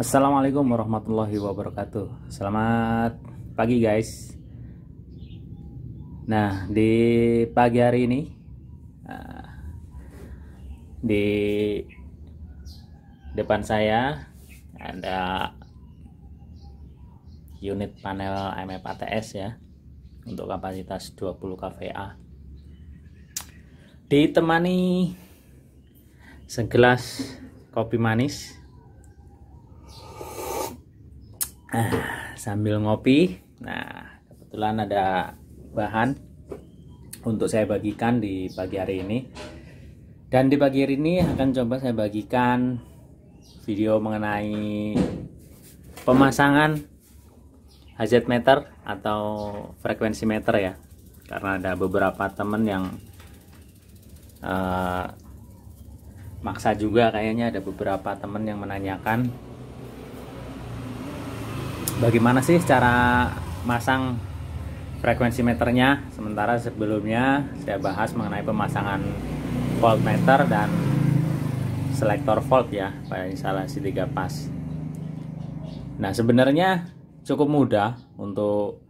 Assalamualaikum warahmatullahi wabarakatuh. Selamat pagi guys. Nah di pagi hari ini ah, di depan saya ada unit panel e AMF ya untuk kapasitas 20 kVA. Ditemani segelas kopi manis ah, sambil ngopi nah kebetulan ada bahan untuk saya bagikan di pagi hari ini dan di pagi hari ini akan coba saya bagikan video mengenai pemasangan hazard meter atau frekuensi meter ya karena ada beberapa teman yang uh, maksa juga kayaknya ada beberapa teman yang menanyakan bagaimana sih cara masang frekuensi meternya sementara sebelumnya saya bahas mengenai pemasangan voltmeter dan selektor volt ya pada instalasi 3 pas nah sebenarnya cukup mudah untuk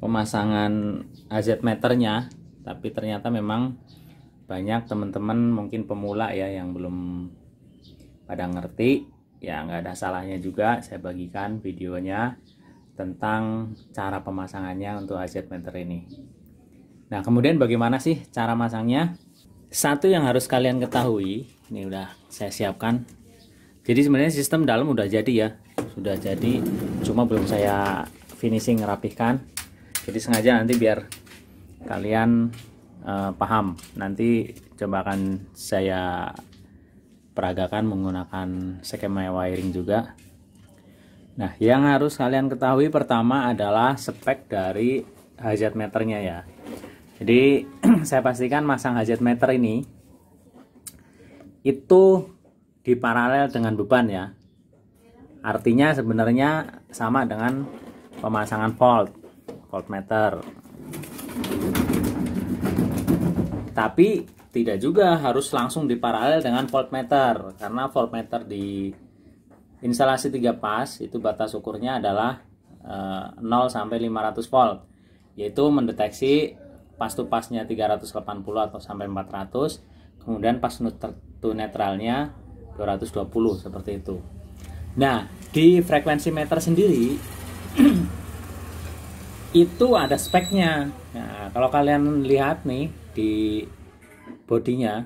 pemasangan AZ meternya tapi ternyata memang banyak teman-teman mungkin pemula ya yang belum pada ngerti ya nggak ada salahnya juga saya bagikan videonya tentang cara pemasangannya untuk AZ meter ini. Nah, kemudian bagaimana sih cara masangnya? Satu yang harus kalian ketahui, ini udah saya siapkan. Jadi sebenarnya sistem dalam udah jadi ya, sudah jadi, cuma belum saya finishing rapihkan. Jadi sengaja nanti biar kalian uh, paham. Nanti coba akan saya peragakan menggunakan skema wiring juga Nah, yang harus kalian ketahui pertama adalah spek dari hajat meternya ya. Jadi, saya pastikan masang hajat meter ini itu diparalel dengan beban ya. Artinya sebenarnya sama dengan pemasangan volt, meter. Tapi tidak juga harus langsung diparalel dengan voltmeter karena voltmeter di Instalasi 3 pas itu batas ukurnya adalah e, eh, 0 sampai 500 volt, yaitu mendeteksi pas to pasnya 380 atau sampai 400, kemudian pas to netralnya 220 seperti itu. Nah, di frekuensi meter sendiri itu ada speknya. Nah, kalau kalian lihat nih di bodinya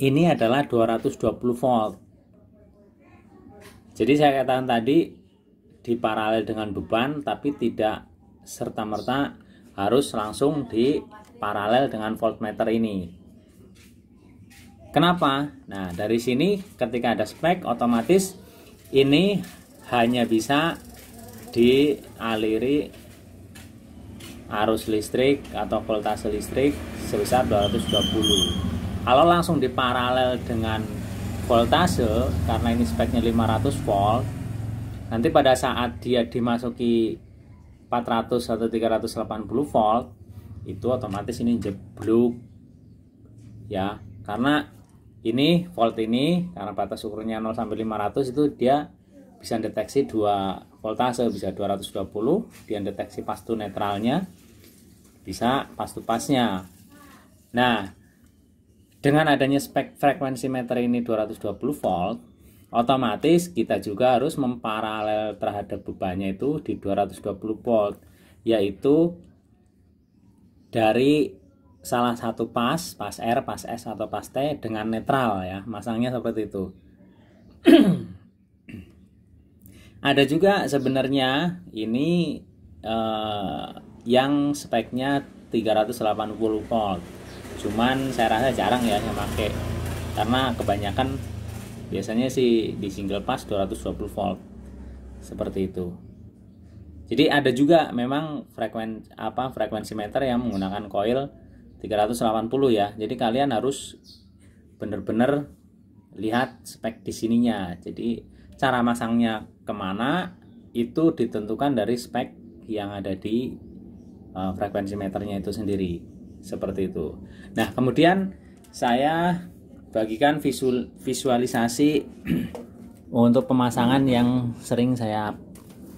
ini adalah 220 volt jadi saya katakan tadi di paralel dengan beban tapi tidak serta-merta harus langsung di paralel dengan voltmeter ini. Kenapa? Nah, dari sini ketika ada spek otomatis ini hanya bisa dialiri arus listrik atau voltase listrik sebesar 220. Kalau langsung di paralel dengan voltase karena ini speknya 500 volt nanti pada saat dia dimasuki 400 atau 380 volt itu otomatis ini jeblok ya karena ini volt ini karena batas ukurnya 0 sampai 500 itu dia bisa deteksi dua voltase bisa 220 dia deteksi pastu netralnya bisa pastu pasnya nah dengan adanya spek frekuensi meter ini 220 volt, otomatis kita juga harus memparalel terhadap bebannya itu di 220 volt, yaitu dari salah satu pas, pas R, pas S atau pas T dengan netral ya, masangnya seperti itu. Ada juga sebenarnya ini eh, yang speknya 380 volt cuman saya rasa jarang ya yang pakai karena kebanyakan biasanya sih di single pass 220 volt seperti itu jadi ada juga memang frekuensi apa frekuensi meter yang menggunakan coil 380 ya jadi kalian harus bener-bener lihat spek di sininya jadi cara masangnya kemana itu ditentukan dari spek yang ada di uh, frekuensi meternya itu sendiri seperti itu. Nah, kemudian saya bagikan visual, visualisasi untuk pemasangan yang sering saya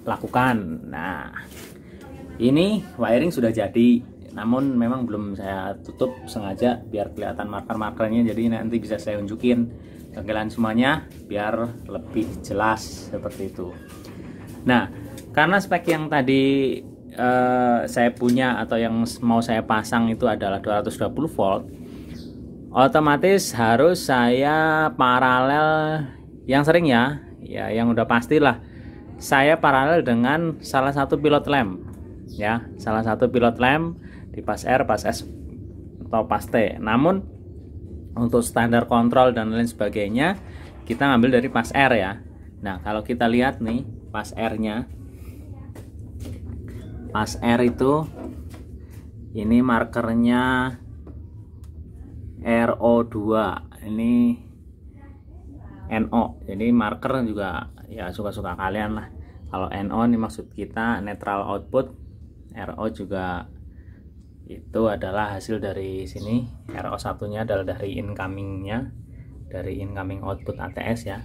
lakukan. Nah, ini wiring sudah jadi, namun memang belum saya tutup sengaja biar kelihatan marker-markernya jadi nanti bisa saya unjukin ke semuanya biar lebih jelas seperti itu. Nah, karena spek yang tadi Eh, saya punya atau yang mau saya pasang itu adalah 220 volt otomatis harus saya paralel yang sering ya ya yang udah pastilah saya paralel dengan salah satu pilot lamp. ya salah satu pilot lamp di pas R pas S atau pas T namun untuk standar kontrol dan lain sebagainya kita ngambil dari pas R ya Nah kalau kita lihat nih pas R nya Pas R itu ini markernya RO2 ini NO jadi marker juga ya suka-suka kalian lah kalau NO ini maksud kita netral output RO juga itu adalah hasil dari sini RO satunya adalah dari incomingnya dari incoming output ATS ya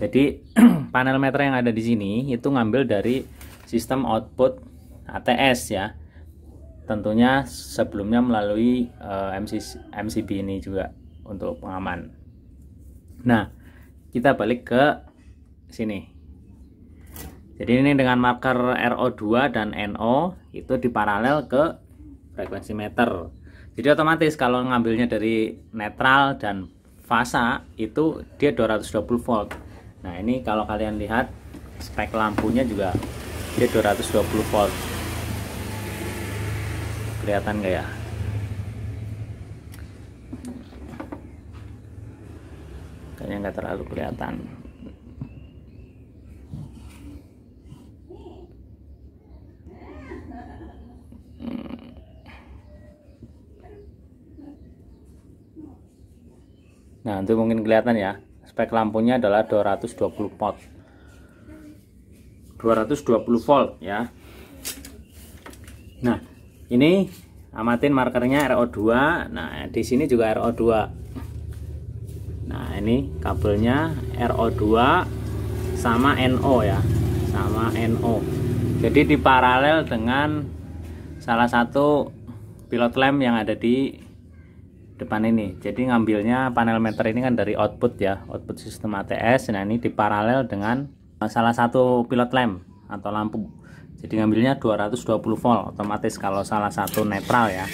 jadi panel meter yang ada di sini itu ngambil dari sistem output ATS ya tentunya sebelumnya melalui uh, eh, MC, MCB ini juga untuk pengaman nah kita balik ke sini jadi ini dengan marker RO2 dan NO itu diparalel ke frekuensi meter jadi otomatis kalau ngambilnya dari netral dan fasa itu dia 220 volt nah ini kalau kalian lihat spek lampunya juga dia 220 volt kelihatan gak ya kayaknya nggak terlalu kelihatan hmm. Nah, itu mungkin kelihatan ya. Spek lampunya adalah 220 volt. 220 volt ya ini amatin markernya RO2 nah di sini juga RO2 nah ini kabelnya RO2 sama NO ya sama NO jadi di paralel dengan salah satu pilot lamp yang ada di depan ini jadi ngambilnya panel meter ini kan dari output ya output sistem ATS nah ini di paralel dengan salah satu pilot lamp atau lampu jadi ngambilnya 220 volt otomatis kalau salah satu netral ya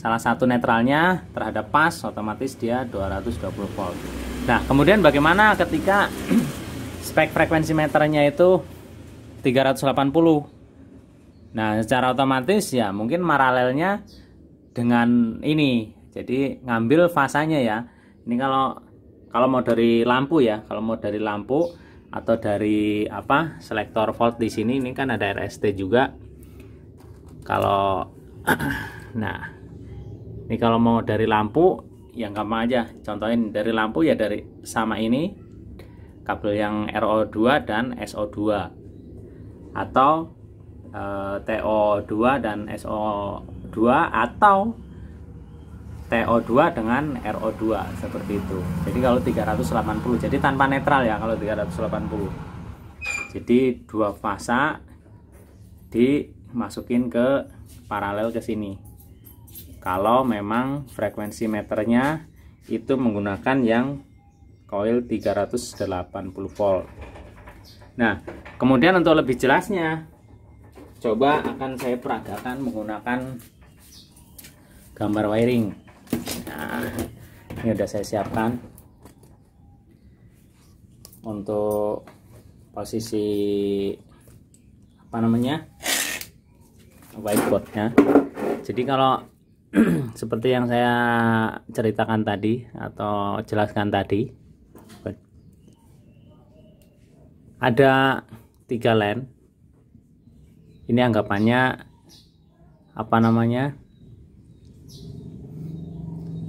salah satu netralnya terhadap pas otomatis dia 220 volt nah kemudian bagaimana ketika spek frekuensi meternya itu 380 nah secara otomatis ya mungkin paralelnya dengan ini jadi ngambil fasanya ya ini kalau kalau mau dari lampu ya kalau mau dari lampu atau dari apa selektor volt di sini ini kan ada RST juga kalau nah ini kalau mau dari lampu yang gampang aja contohin dari lampu ya dari sama ini kabel yang RO2 dan SO2 atau eh, TO2 dan SO2 atau TO2 dengan RO2 seperti itu. Jadi kalau 380, jadi tanpa netral ya kalau 380. Jadi dua fasa dimasukin ke paralel ke sini. Kalau memang frekuensi meternya itu menggunakan yang coil 380 volt. Nah, kemudian untuk lebih jelasnya coba akan saya peragakan menggunakan gambar wiring ini udah saya siapkan untuk posisi apa namanya whiteboardnya jadi kalau seperti yang saya ceritakan tadi atau jelaskan tadi ada tiga lens ini anggapannya apa namanya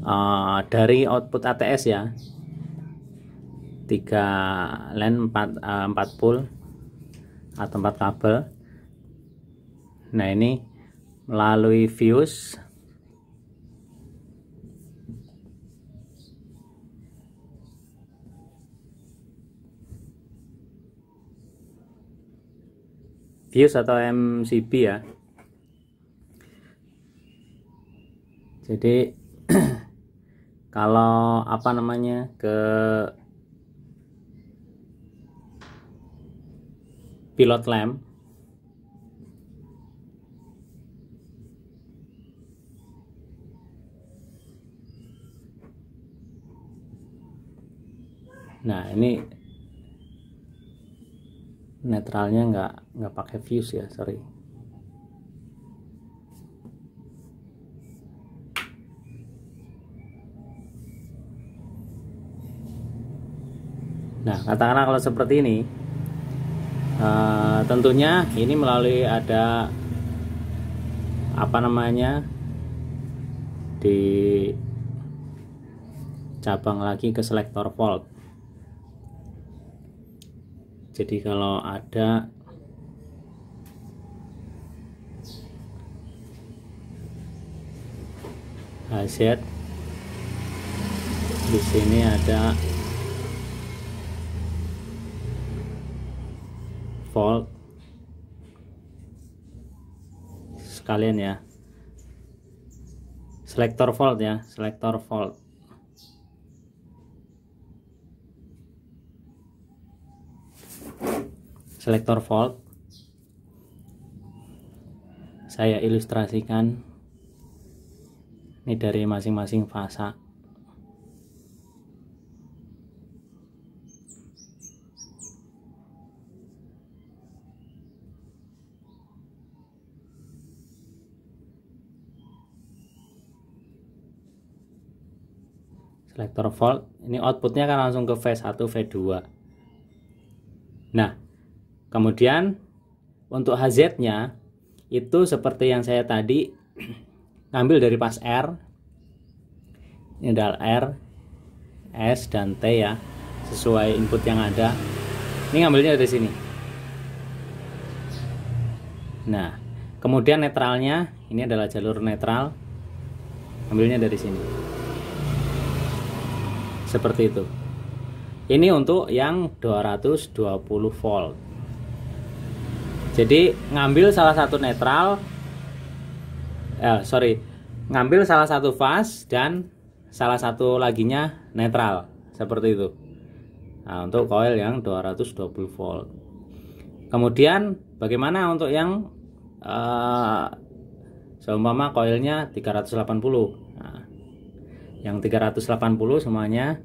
Eh, dari output ATS ya 3 LAN 4, uh, 4 pool atau 4 kabel nah ini melalui fuse fuse atau MCB ya jadi kalau apa namanya ke pilot lamp nah ini netralnya nggak nggak pakai fuse ya sorry Nah, katakanlah kalau seperti ini, uh, tentunya ini melalui ada apa namanya di cabang lagi ke selektor volt. Jadi kalau ada HZ di sini ada volt sekalian ya selector volt ya selector volt selector volt saya ilustrasikan ini dari masing-masing fasa selector volt ini outputnya akan langsung ke V1 V2 nah kemudian untuk HZ nya itu seperti yang saya tadi ngambil dari pas R ini adalah R S dan T ya sesuai input yang ada ini ngambilnya dari sini nah kemudian netralnya ini adalah jalur netral ambilnya dari sini seperti itu ini untuk yang 220 volt jadi ngambil salah satu netral eh, sorry ngambil salah satu fast dan salah satu laginya netral seperti itu nah, untuk coil yang 220 volt kemudian bagaimana untuk yang eh, seumpama koilnya 380 yang 380 semuanya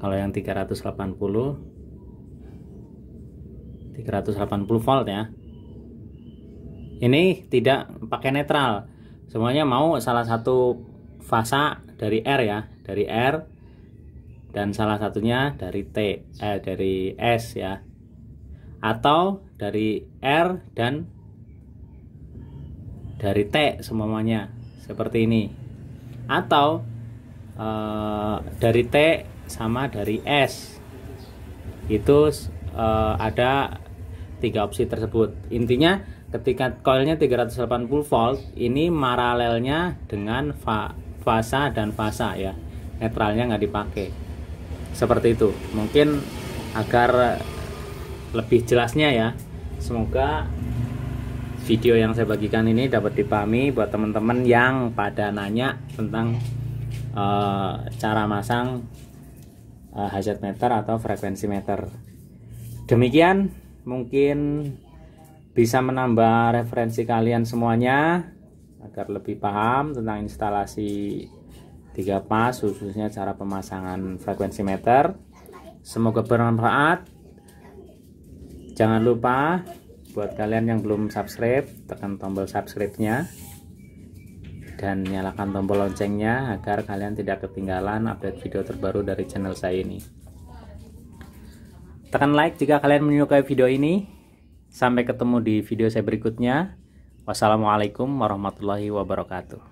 kalau yang 380 380 volt ya ini tidak pakai netral semuanya mau salah satu fasa dari R ya dari R dan salah satunya dari T eh dari S ya atau dari R dan dari T semuanya seperti ini atau e, dari T sama dari S itu e, ada tiga opsi tersebut intinya ketika coilnya 380 volt ini paralelnya dengan fa fasa dan fasa ya netralnya nggak dipakai seperti itu mungkin agar lebih jelasnya ya semoga video yang saya bagikan ini dapat dipahami buat teman-teman yang pada nanya tentang uh, cara masang uh, hazard meter atau frekuensi meter. Demikian mungkin bisa menambah referensi kalian semuanya agar lebih paham tentang instalasi 3 pas khususnya cara pemasangan frekuensi meter. Semoga bermanfaat. Jangan lupa buat kalian yang belum subscribe tekan tombol subscribe-nya dan nyalakan tombol loncengnya agar kalian tidak ketinggalan update video terbaru dari channel saya ini tekan like jika kalian menyukai video ini sampai ketemu di video saya berikutnya wassalamualaikum warahmatullahi wabarakatuh